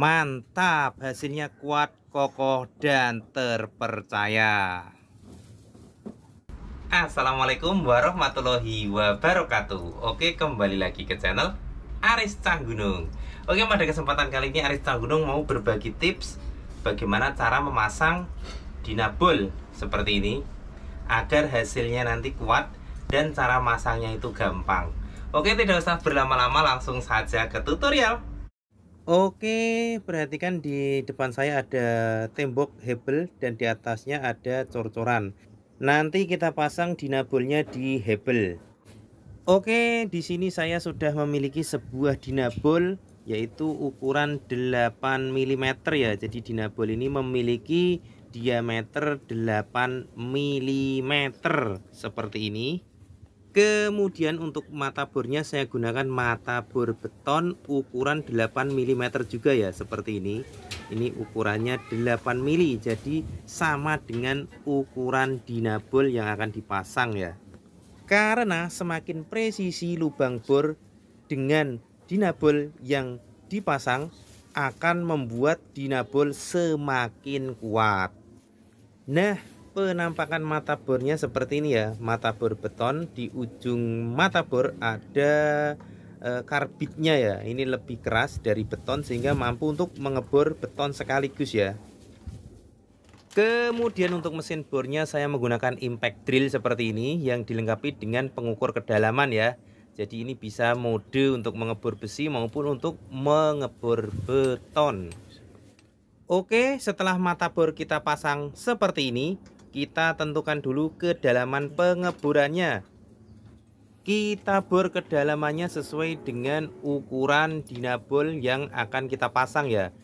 Mantap, hasilnya kuat, kokoh, dan terpercaya. Assalamualaikum warahmatullahi wabarakatuh. Oke, kembali lagi ke channel Aris Gunung Oke, pada kesempatan kali ini Aris Gunung mau berbagi tips bagaimana cara memasang dinabol seperti ini agar hasilnya nanti kuat dan cara masangnya itu gampang. Oke, tidak usah berlama-lama, langsung saja ke tutorial. Oke, perhatikan di depan saya ada tembok hebel dan di atasnya ada cor-coran. Nanti kita pasang dinabolnya di hebel. Oke, di sini saya sudah memiliki sebuah dinabol yaitu ukuran 8 mm ya. Jadi dinabol ini memiliki diameter 8 mm seperti ini. Kemudian untuk mata bornya saya gunakan mata bor beton ukuran 8 mm juga ya seperti ini. Ini ukurannya 8 mm jadi sama dengan ukuran dinabol yang akan dipasang ya. Karena semakin presisi lubang bor dengan dinabol yang dipasang akan membuat dinabol semakin kuat. Nah, penampakan mata bornya seperti ini ya mata bor beton di ujung mata bor ada e, karbitnya ya ini lebih keras dari beton sehingga mampu untuk mengebor beton sekaligus ya kemudian untuk mesin bornya saya menggunakan impact drill seperti ini yang dilengkapi dengan pengukur kedalaman ya jadi ini bisa mode untuk mengebor besi maupun untuk mengebor beton Oke, setelah mata bor kita pasang seperti ini, kita tentukan dulu kedalaman pengeburannya kita bor kedalamannya sesuai dengan ukuran dinabol yang akan kita pasang ya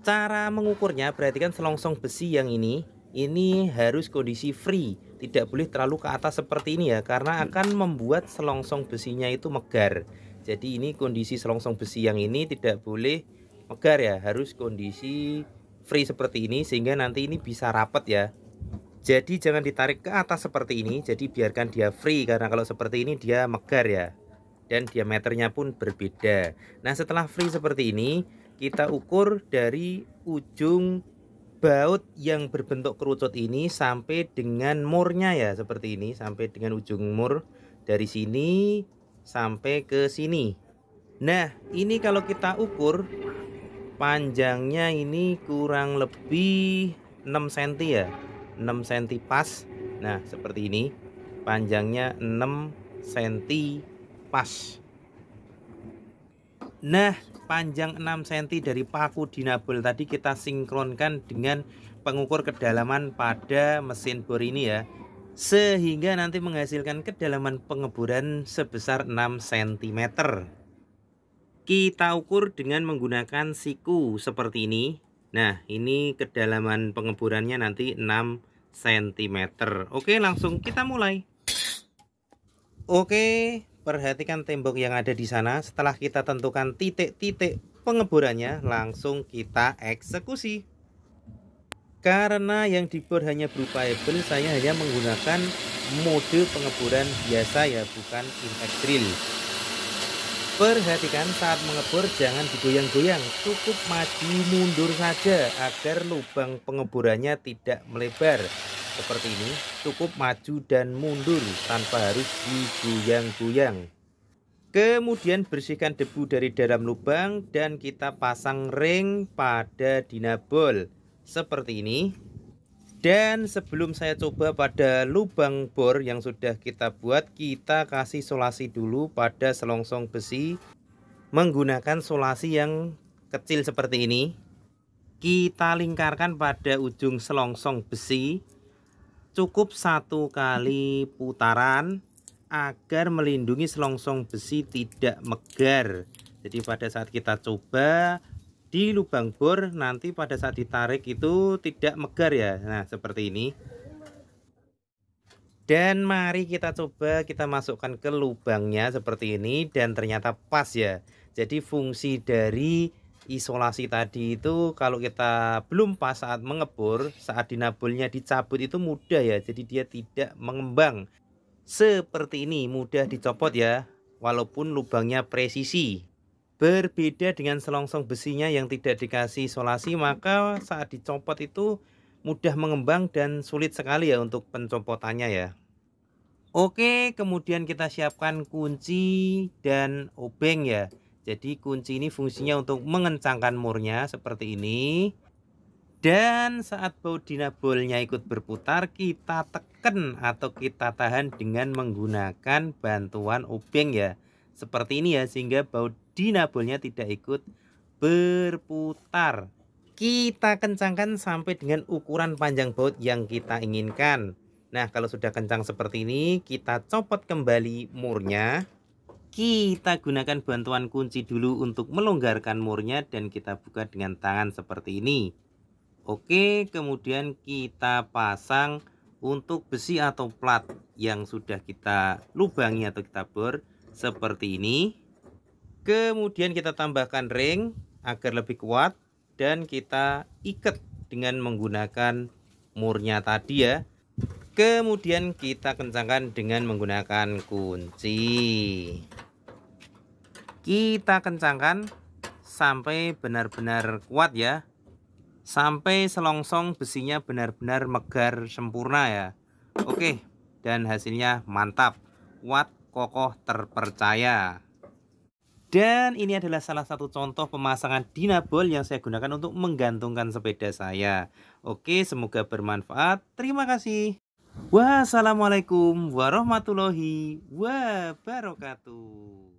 cara mengukurnya perhatikan selongsong besi yang ini ini harus kondisi free tidak boleh terlalu ke atas seperti ini ya karena akan membuat selongsong besinya itu megar jadi ini kondisi selongsong besi yang ini tidak boleh megar ya harus kondisi free seperti ini sehingga nanti ini bisa rapat ya jadi jangan ditarik ke atas seperti ini, jadi biarkan dia free karena kalau seperti ini dia megar ya. Dan diameternya pun berbeda. Nah, setelah free seperti ini, kita ukur dari ujung baut yang berbentuk kerucut ini sampai dengan murnya ya seperti ini, sampai dengan ujung mur dari sini sampai ke sini. Nah, ini kalau kita ukur panjangnya ini kurang lebih 6 cm ya 6 cm pas nah seperti ini panjangnya 6 cm pas Nah, panjang 6 cm dari paku dinabel tadi kita sinkronkan dengan pengukur kedalaman pada mesin bor ini ya. Sehingga nanti menghasilkan kedalaman pengeboran sebesar 6 cm. Kita ukur dengan menggunakan siku seperti ini. Nah ini kedalaman pengeburannya nanti 6 cm Oke langsung kita mulai Oke perhatikan tembok yang ada di sana Setelah kita tentukan titik-titik pengeburannya langsung kita eksekusi Karena yang dibuat hanya berupa ebel saya hanya menggunakan mode pengeburan biasa ya bukan impact drill Perhatikan saat mengebor jangan digoyang-goyang, cukup maju mundur saja agar lubang pengeburannya tidak melebar. Seperti ini, cukup maju dan mundur tanpa harus digoyang-goyang. Kemudian bersihkan debu dari dalam lubang dan kita pasang ring pada dinabol. Seperti ini dan sebelum saya coba pada lubang bor yang sudah kita buat kita kasih solasi dulu pada selongsong besi menggunakan solasi yang kecil seperti ini kita lingkarkan pada ujung selongsong besi cukup satu kali putaran agar melindungi selongsong besi tidak megar jadi pada saat kita coba di lubang bor nanti pada saat ditarik itu tidak megar ya nah seperti ini dan mari kita coba kita masukkan ke lubangnya seperti ini dan ternyata pas ya jadi fungsi dari isolasi tadi itu kalau kita belum pas saat mengebor saat dinabulnya dicabut itu mudah ya jadi dia tidak mengembang seperti ini mudah dicopot ya walaupun lubangnya presisi Berbeda dengan selongsong besinya yang tidak dikasih isolasi, maka saat dicopot itu mudah mengembang dan sulit sekali ya untuk pencopotannya ya. Oke, kemudian kita siapkan kunci dan obeng ya. Jadi kunci ini fungsinya untuk mengencangkan murnya seperti ini. Dan saat baut dinabolnya ikut berputar, kita tekan atau kita tahan dengan menggunakan bantuan obeng ya seperti ini ya sehingga baut dinabolnya tidak ikut berputar kita kencangkan sampai dengan ukuran panjang baut yang kita inginkan nah kalau sudah kencang seperti ini kita copot kembali murnya kita gunakan bantuan kunci dulu untuk melonggarkan murnya dan kita buka dengan tangan seperti ini Oke kemudian kita pasang untuk besi atau plat yang sudah kita lubangi atau kita bor seperti ini kemudian kita tambahkan ring agar lebih kuat dan kita ikat dengan menggunakan murnya tadi ya kemudian kita kencangkan dengan menggunakan kunci kita kencangkan sampai benar-benar kuat ya sampai selongsong besinya benar-benar megar sempurna ya oke dan hasilnya mantap kuat kokoh terpercaya. Dan ini adalah salah satu contoh pemasangan dinabol yang saya gunakan untuk menggantungkan sepeda saya. Oke, semoga bermanfaat. Terima kasih. Wassalamualaikum warahmatullahi wabarakatuh.